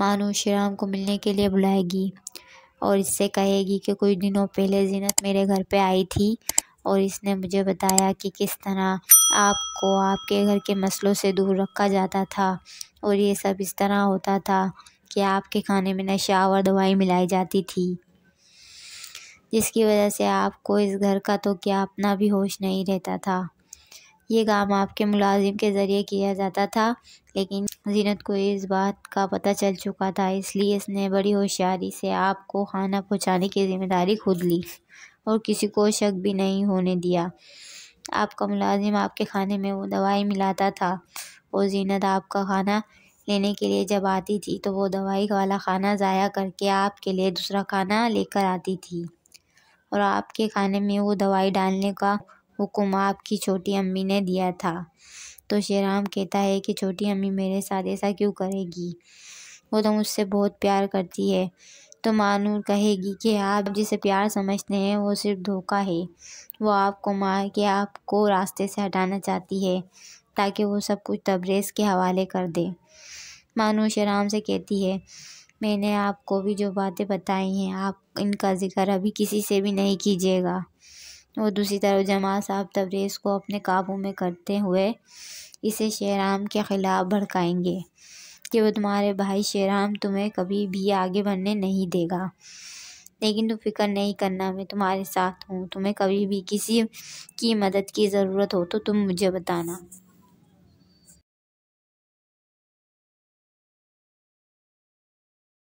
मानो श्रीराम को मिलने के लिए बुलाएगी और इससे कहेगी कि कुछ दिनों पहले जीनत मेरे घर पे आई थी और इसने मुझे बताया कि किस तरह आपको आपके घर के मसलों से दूर रखा जाता था और ये सब इस तरह होता था कि आपके खाने में नशा और दवाई मिलाई जाती थी जिसकी वजह से आपको इस घर का तो क्या अपना भी होश नहीं रहता था ये काम आपके मुलाजिम के ज़रिए किया जाता था लेकिन ज़ीनत को इस बात का पता चल चुका था इसलिए इसने बड़ी होशियारी से आपको खाना पहुंचाने की ज़िम्मेदारी खुद ली और किसी को शक भी नहीं होने दिया आपका मुलाजिम आपके खाने में वो दवाई मिलाता था और जीनत आपका खाना लेने के लिए जब आती थी तो वो दवाई वाला खाना ज़ाया करके आपके लिए दूसरा खाना लेकर आती थी और आपके खाने में वो दवाई डालने का हुक्म आपकी छोटी अम्मी ने दिया था तो शेराम कहता है कि छोटी अम्मी मेरे साथ ऐसा क्यों करेगी वो तो मुझसे बहुत प्यार करती है तो मानूर कहेगी कि आप जिसे प्यार समझते हैं वो सिर्फ धोखा है वो आपको मार के आपको रास्ते से हटाना चाहती है ताकि वो सब कुछ तब्रेज़ के हवाले कर दे मानू शराम से कहती है मैंने आपको भी जो बातें बताई हैं आप इनका ज़िक्र अभी किसी से भी नहीं कीजिएगा और दूसरी तरफ जमा साहब तबरेज़ को अपने काबू में करते हुए इसे शेराम के ख़िलाफ़ भड़काएंगे कि वो तुम्हारे भाई शेराम तुम्हें कभी भी आगे बढ़ने नहीं देगा लेकिन तुम फिक्र नहीं करना मैं तुम्हारे साथ हूँ तुम्हें कभी भी किसी की मदद की ज़रूरत हो तो तुम मुझे बताना